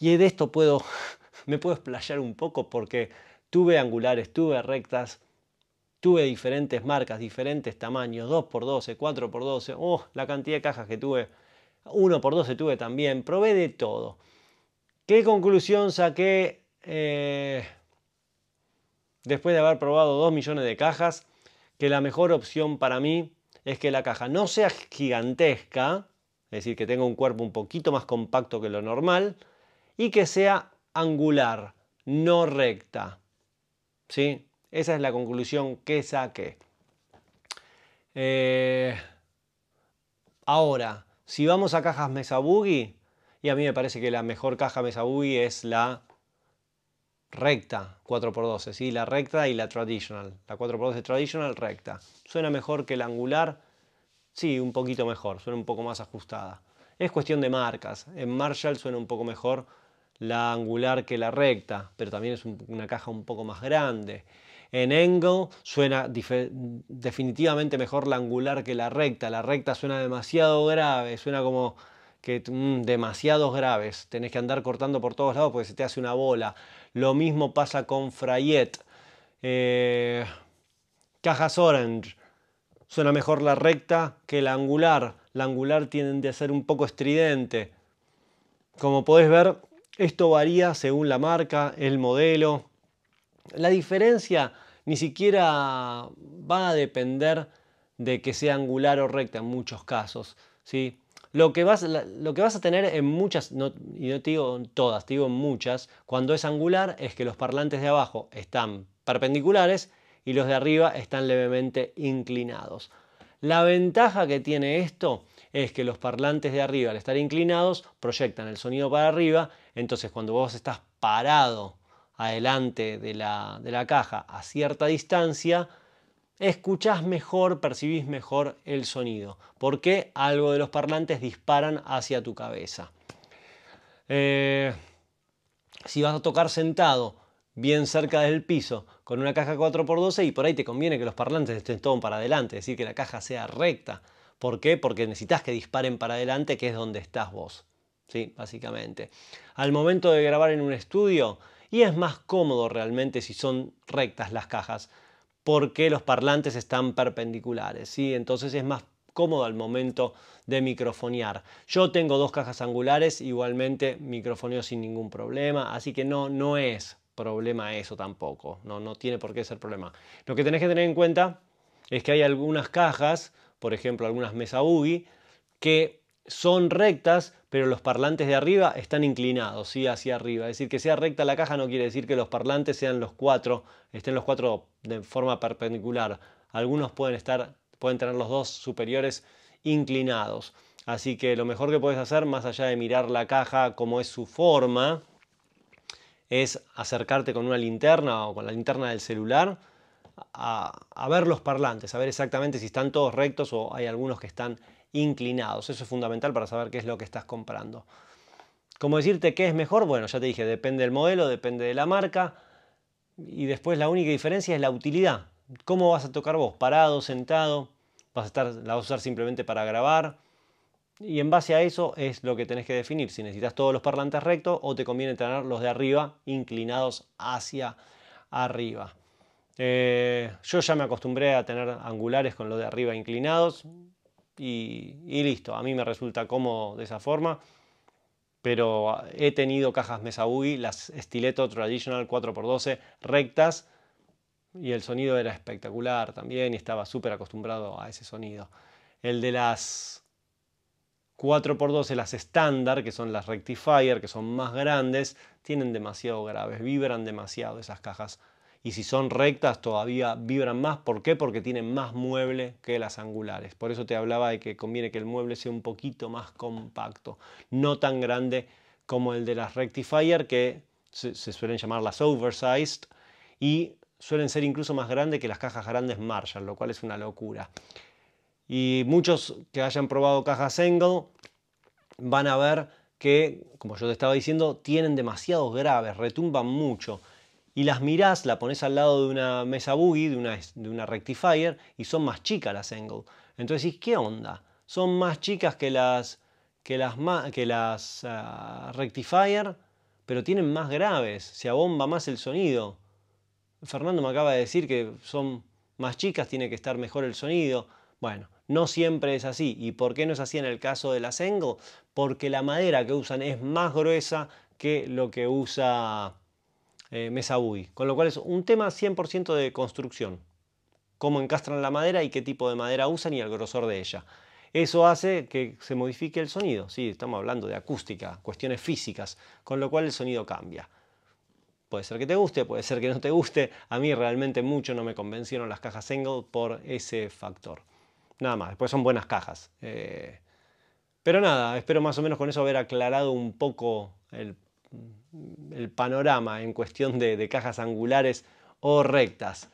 Y de esto puedo, me puedo explayar un poco porque tuve angulares, tuve rectas, tuve diferentes marcas, diferentes tamaños, 2x12, 4x12, la cantidad de cajas que tuve, 1x12 tuve también, probé de todo. ¿Qué conclusión saqué eh, después de haber probado 2 millones de cajas? Que la mejor opción para mí es que la caja no sea gigantesca, es decir, que tenga un cuerpo un poquito más compacto que lo normal, y que sea angular, no recta. ¿Sí? Esa es la conclusión que saqué. Eh, ahora, si vamos a cajas Mesa Boogie, y a mí me parece que la mejor caja Mesa Boogie es la recta 4x12, ¿sí? la recta y la traditional. La 4x12 traditional recta. Suena mejor que la angular, sí, un poquito mejor, suena un poco más ajustada. Es cuestión de marcas. En Marshall suena un poco mejor la angular que la recta, pero también es una caja un poco más grande. En angle suena definitivamente mejor la angular que la recta. La recta suena demasiado grave, suena como que mm, demasiados graves. Tenés que andar cortando por todos lados porque se te hace una bola. Lo mismo pasa con Frayet. Eh, cajas Orange. Suena mejor la recta que la angular. La angular tiende a ser un poco estridente. Como podés ver, esto varía según la marca, el modelo. La diferencia ni siquiera va a depender de que sea angular o recta en muchos casos. ¿sí? Lo, que vas, lo que vas a tener en muchas, no, y no te digo en todas, te digo en muchas, cuando es angular es que los parlantes de abajo están perpendiculares y los de arriba están levemente inclinados. La ventaja que tiene esto es que los parlantes de arriba, al estar inclinados, proyectan el sonido para arriba. Entonces, cuando vos estás parado adelante de la, de la caja a cierta distancia, escuchás mejor, percibís mejor el sonido, porque algo de los parlantes disparan hacia tu cabeza. Eh, si vas a tocar sentado, bien cerca del piso, con una caja 4x12, y por ahí te conviene que los parlantes estén todos para adelante, es decir, que la caja sea recta. ¿Por qué? Porque necesitas que disparen para adelante, que es donde estás vos. ¿Sí? Básicamente. Al momento de grabar en un estudio, y es más cómodo realmente si son rectas las cajas, porque los parlantes están perpendiculares, ¿sí? Entonces es más cómodo al momento de microfonear. Yo tengo dos cajas angulares, igualmente microfoneo sin ningún problema, así que no, no es problema eso tampoco, no, no tiene por qué ser problema. Lo que tenés que tener en cuenta es que hay algunas cajas por ejemplo algunas mesa boogie, que son rectas, pero los parlantes de arriba están inclinados, ¿sí? hacia arriba. Es decir, que sea recta la caja no quiere decir que los parlantes sean los cuatro, estén los cuatro de forma perpendicular. Algunos pueden estar, pueden tener los dos superiores inclinados. Así que lo mejor que puedes hacer, más allá de mirar la caja como es su forma, es acercarte con una linterna o con la linterna del celular a, ver los parlantes, a ver exactamente si están todos rectos o hay algunos que están inclinados. Eso es fundamental para saber qué es lo que estás comprando. Como decirte qué es mejor, bueno, ya te dije, depende del modelo, depende de la marca. Y después la única diferencia es la utilidad. ¿Cómo vas a tocar vos? ¿Parado, sentado? ¿Vas a estar, la vas a usar simplemente para grabar? Y en base a eso es lo que tenés que definir, si necesitas todos los parlantes rectos o te conviene tener los de arriba inclinados hacia arriba. Eh, yo ya me acostumbré a tener angulares con los de arriba inclinados y, listo, a mí me resulta cómodo de esa forma, pero he tenido cajas Mesa las Stiletto Traditional 4x12 rectas y el sonido era espectacular también y estaba súper acostumbrado a ese sonido. El de las 4x12, las estándar, que son las rectifier, que son más grandes, tienen demasiado graves, vibran demasiado esas cajas y si son rectas todavía vibran más. ¿Por qué? Porque tienen más mueble que las angulares. Por eso te hablaba de que conviene que el mueble sea un poquito más compacto, no tan grande como el de las rectifier que se, suelen llamar las oversized y suelen ser incluso más grandes que las cajas grandes Marshall, lo cual es una locura. Y muchos que hayan probado cajas Engel van a ver que, como yo te estaba diciendo, tienen demasiados graves, retumban mucho y las mirás, la pones al lado de una mesa boogie, de una, de una rectifier, y son más chicas las angle. Entonces decís, ¿qué onda? Son más chicas que las, que las, que las ah, rectifier, pero tienen más graves, se abomba más el sonido. Fernando me acaba de decir que son más chicas, tiene que estar mejor el sonido. Bueno, no siempre es así. ¿Y por qué no es así en el caso de las Engel? Porque la madera que usan es más gruesa que lo que usa eh, mesa Con lo cual es un tema 100% de construcción. Cómo encastran la madera y qué tipo de madera usan y el grosor de ella. Eso hace que se modifique el sonido. Sí, estamos hablando de acústica, cuestiones físicas, con lo cual el sonido cambia. Puede ser que te guste, puede ser que no te guste. A mí realmente mucho no me convencieron las cajas Engel por ese factor. Nada más, después son buenas cajas. Eh, pero nada, espero más o menos con eso haber aclarado un poco el el panorama en cuestión de, cajas angulares o rectas.